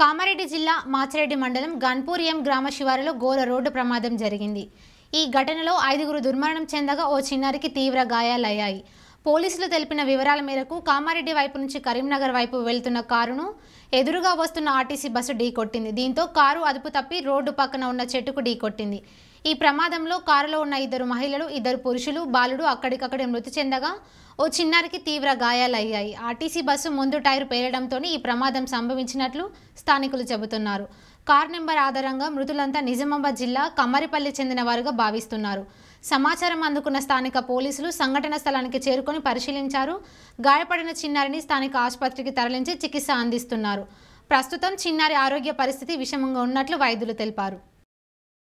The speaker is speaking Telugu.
కామారెడ్డి జిల్లా మాచిరెడ్డి మండలం గన్పూరియం గ్రామ శివారులో ఘోర రోడ్డు ప్రమాదం జరిగింది ఈ ఘటనలో ఐదుగురు దుర్మరణం చెందగా ఓ చిన్నారికి తీవ్ర గాయాలయ్యాయి పోలీసులు తెలిపిన వివరాల మేరకు కామారెడ్డి వైపు నుంచి కరీంనగర్ వైపు వెళ్తున్న కారును ఎదురుగా వస్తున్న ఆర్టీసీ బస్సు ఢీకొట్టింది దీంతో కారు అదుపు తప్పి రోడ్డు పక్కన ఉన్న చెట్టుకు ఢీకొట్టింది ఈ ప్రమాదంలో కారులో ఉన్న ఇద్దరు మహిళలు ఇద్దరు పురుషులు బాలుడు అక్కడికక్కడే మృతి చెందగా ఓ చిన్నారికి తీవ్ర గాయాలయ్యాయి ఆర్టీసీ బస్సు ముందు టైర్ పేలడంతో ఈ ప్రమాదం సంభవించినట్లు స్థానికులు చెబుతున్నారు కార్ నెంబర్ ఆధారంగా మృతులంతా నిజామాబాద్ జిల్లా కమ్మరిపల్లి చెందిన వారుగా భావిస్తున్నారు సమాచారం అందుకున్న స్థానిక పోలీసులు సంఘటన స్థలానికి చేరుకొని పరిశీలించారు గాయపడిన చిన్నారిని స్థానిక ఆసుపత్రికి తరలించి చికిత్స అందిస్తున్నారు ప్రస్తుతం చిన్నారి ఆరోగ్య పరిస్థితి విషమంగా ఉన్నట్లు వైద్యులు తెలిపారు